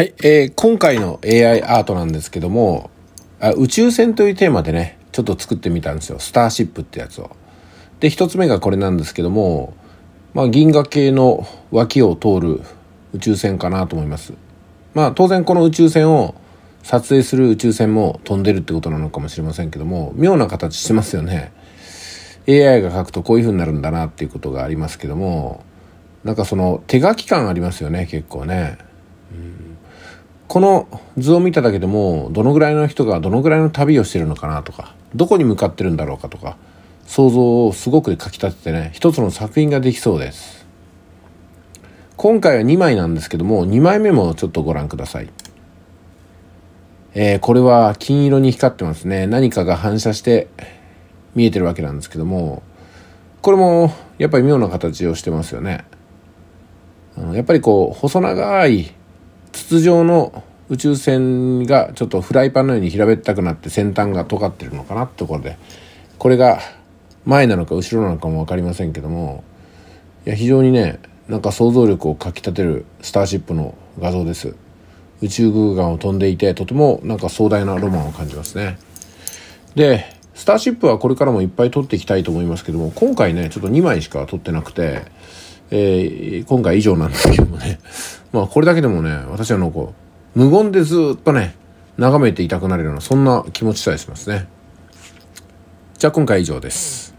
はい、えー、今回の AI アートなんですけどもあ、宇宙船というテーマでね、ちょっと作ってみたんですよ。スターシップってやつを。で、一つ目がこれなんですけども、まあ、銀河系の脇を通る宇宙船かなと思います。まあ、当然この宇宙船を撮影する宇宙船も飛んでるってことなのかもしれませんけども、妙な形してますよね。AI が書くとこういう風になるんだなっていうことがありますけども、なんかその手書き感ありますよね、結構ね。うんこの図を見ただけでもどのぐらいの人がどのぐらいの旅をしてるのかなとかどこに向かってるんだろうかとか想像をすごくかきたててね一つの作品ができそうです今回は2枚なんですけども2枚目もちょっとご覧くださいえー、これは金色に光ってますね何かが反射して見えてるわけなんですけどもこれもやっぱり妙な形をしてますよねやっぱりこう細長い筒状の宇宙船がちょっとフライパンのように平べったくなって先端が尖ってるのかなってところでこれが前なのか後ろなのかも分かりませんけどもいや非常にねなんか想像力をかきたてるスターシップの画像です宇宙空間を飛んでいてとてもなんか壮大なロマンを感じますねでスターシップはこれからもいっぱい撮っていきたいと思いますけども今回ねちょっと2枚しか撮ってなくてえー、今回以上なんですけどもね。まあこれだけでもね、私はあのこう、無言でずっとね、眺めていたくなるような、そんな気持ちさえしますね。じゃあ今回以上です。